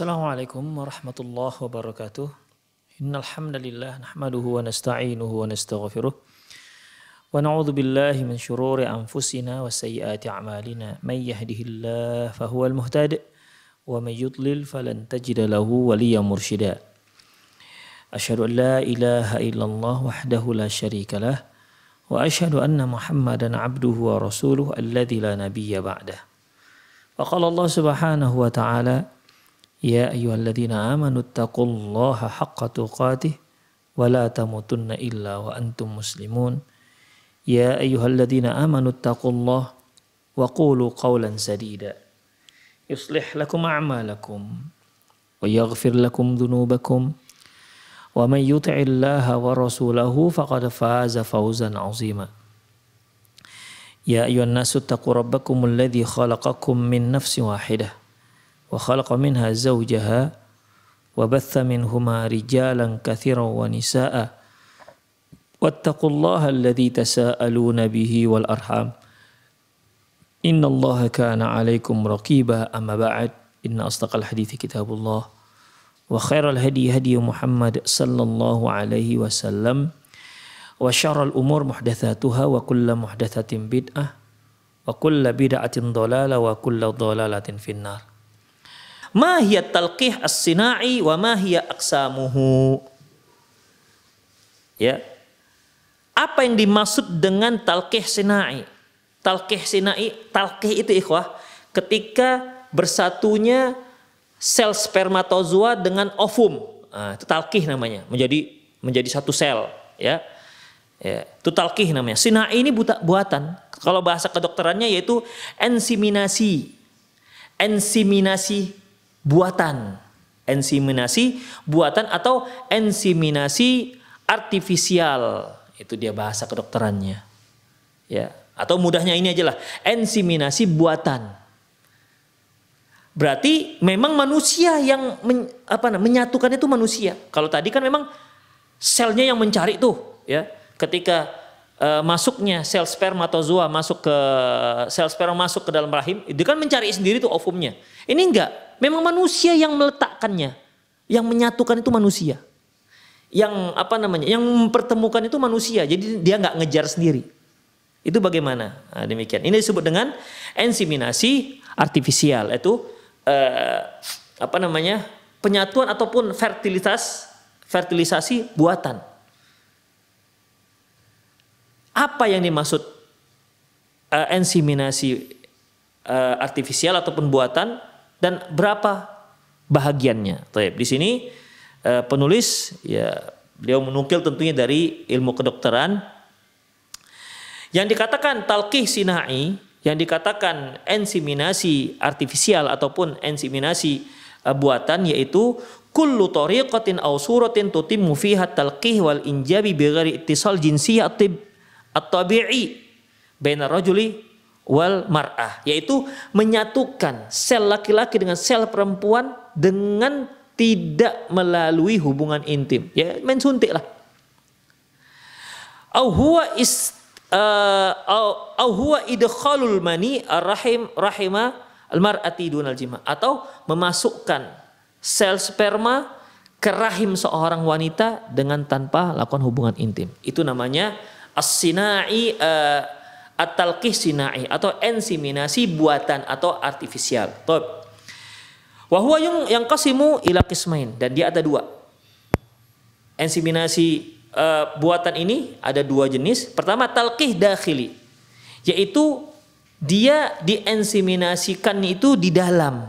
السلام عليكم ورحمة الله وبركاته إن الحمد لله نحمده ونستعينه ونستغفره ونعوذ بالله من شرور أنفسنا وسيئات أعمالنا من يهده الله فهو المهتد ومن يضلل فلن تجد له وليا مرشدا أشهد أن لا إله إلا الله وحده لا شريك له وأشهد أن محمدا عبده ورسوله الذي لا نبي بعده وقال الله سبحانه وتعالى يا أيها الذين آمنوا اتقوا الله حق تقاته ولا تموتن إلا وأنتم مسلمون يا أيها الذين آمنوا اتقوا الله وقولوا قولا سديدا يصلح لكم أعمالكم ويغفر لكم ذنوبكم ومن يطع الله ورسوله فقد فاز فوزا عظيما يا أيها الناس اتقوا ربكم الذي خلقكم من نفس واحده وخلق منها زوجها وبث منهما رجالا كثيرا ونساء واتقوا الله الذي تساءلون به والأرحام إن الله كان عليكم رقيبا أما بعد إن أصدق الحديث كتاب الله وخير الهدي هدي محمد صلى الله عليه وسلم وشر الأمور محدثاتها وكل محدثة بدعة وكل بدعة ضلالة وكل ضلالة في النار ma hiya talqih as-sina'i wa ma aksamuhu. Ya. Apa yang dimaksud dengan talqih sina'i? Talqih sina'i, talqih itu ikhwah ketika bersatunya sel spermatozoa dengan ovum. Nah, itu talqih namanya, menjadi menjadi satu sel, ya. Ya, itu talqih namanya. Sinai ini buta, buatan. Kalau bahasa kedokterannya yaitu ensiminasi. Ensiminasi buatan ensiminasi buatan atau ensiminasi artifisial itu dia bahasa kedokterannya ya atau mudahnya ini aja lah ensiminasi buatan berarti memang manusia yang men, apa menyatukan itu manusia kalau tadi kan memang selnya yang mencari tuh ya ketika e, masuknya sel sperma atau spermatozoa masuk ke sel sperma masuk ke dalam rahim itu kan mencari sendiri tuh ovumnya ini enggak Memang manusia yang meletakkannya. Yang menyatukan itu manusia. Yang apa namanya? Yang mempertemukan itu manusia. Jadi dia nggak ngejar sendiri. Itu bagaimana? Nah, demikian. Ini disebut dengan ensiminasi artifisial. Itu eh, apa namanya? Penyatuan ataupun fertilitas fertilisasi buatan. Apa yang dimaksud uh, ensiminasi uh, artifisial ataupun buatan? dan berapa bahagiannya. Taib. Di sini eh, penulis ya beliau menukil tentunya dari ilmu kedokteran yang dikatakan talqih sinai yang dikatakan ensiminasi artifisial ataupun ensiminasi eh, buatan yaitu kullu tariqatin aw suratin tutimmu fiha talqih wal injabi bi ittisal jinsiyyah at-tabi'i baina rajuli wal mar'ah yaitu menyatukan sel laki-laki dengan sel perempuan dengan tidak melalui hubungan intim ya main suntik lah au huwa is eh, au huwa idkhalul mani rahim rahima al mar'ati dunal jima atau memasukkan sel sperma ke rahim seorang wanita dengan tanpa lakukan hubungan intim itu namanya as-sina'i uh, at-talqih sinai atau ensiminasi buatan atau artifisial. Wah wah, yang yang kasimu ila kismain dan dia ada dua. Ensiminasi uh, buatan ini ada dua jenis. Pertama talqih dakhili yaitu dia diensiminasikan itu di dalam,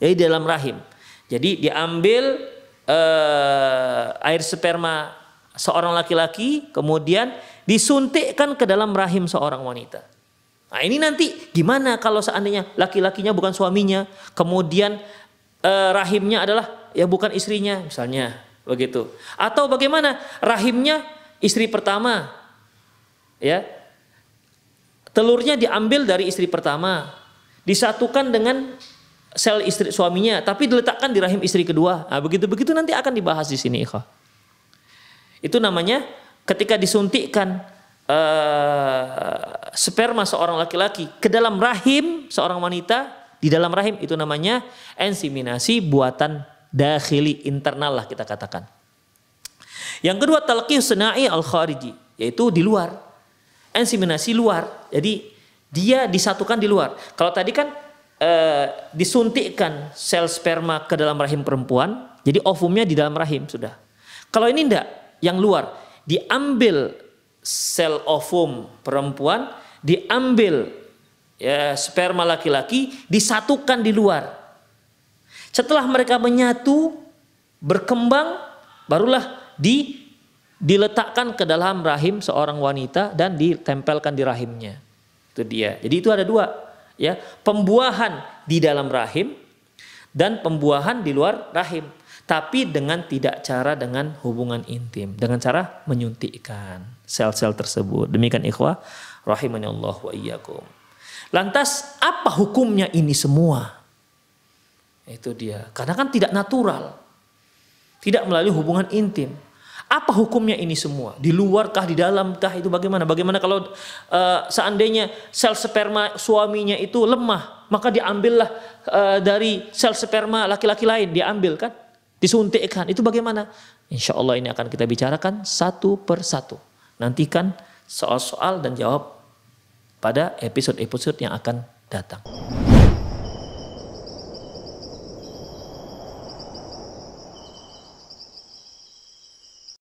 jadi dalam rahim. Jadi diambil uh, eh, air sperma seorang laki-laki kemudian disuntikkan ke dalam rahim seorang wanita. Nah ini nanti gimana kalau seandainya laki-lakinya bukan suaminya, kemudian eh, rahimnya adalah ya bukan istrinya misalnya begitu. Atau bagaimana rahimnya istri pertama ya telurnya diambil dari istri pertama disatukan dengan sel istri suaminya tapi diletakkan di rahim istri kedua nah, begitu begitu nanti akan dibahas di sini ikhah itu namanya ketika disuntikkan uh, sperma seorang laki-laki ke dalam rahim seorang wanita di dalam rahim itu namanya inseminasi buatan dahili internal lah kita katakan. Yang kedua talqih senai al khariji yaitu di luar. inseminasi luar. Jadi dia disatukan di luar. Kalau tadi kan e, disuntikkan sel sperma ke dalam rahim perempuan, jadi ovumnya di dalam rahim sudah. Kalau ini enggak, yang luar diambil sel ovum perempuan, diambil ya, sperma laki-laki, disatukan di luar. Setelah mereka menyatu, berkembang, barulah di diletakkan ke dalam rahim seorang wanita dan ditempelkan di rahimnya. Itu dia. Jadi itu ada dua, ya. Pembuahan di dalam rahim dan pembuahan di luar rahim tapi dengan tidak cara dengan hubungan intim, dengan cara menyuntikkan sel-sel tersebut. Demikian ikhwah rahimani Allah wa iyyakum. Lantas apa hukumnya ini semua? Itu dia. Karena kan tidak natural. Tidak melalui hubungan intim. Apa hukumnya ini semua? Di luarkah, di dalamkah itu bagaimana? Bagaimana kalau uh, seandainya sel sperma suaminya itu lemah, maka diambillah uh, dari sel sperma laki-laki lain, diambil kan? disuntikkan. Itu bagaimana? Insya Allah ini akan kita bicarakan satu per satu. Nantikan soal-soal dan jawab pada episode-episode yang akan datang.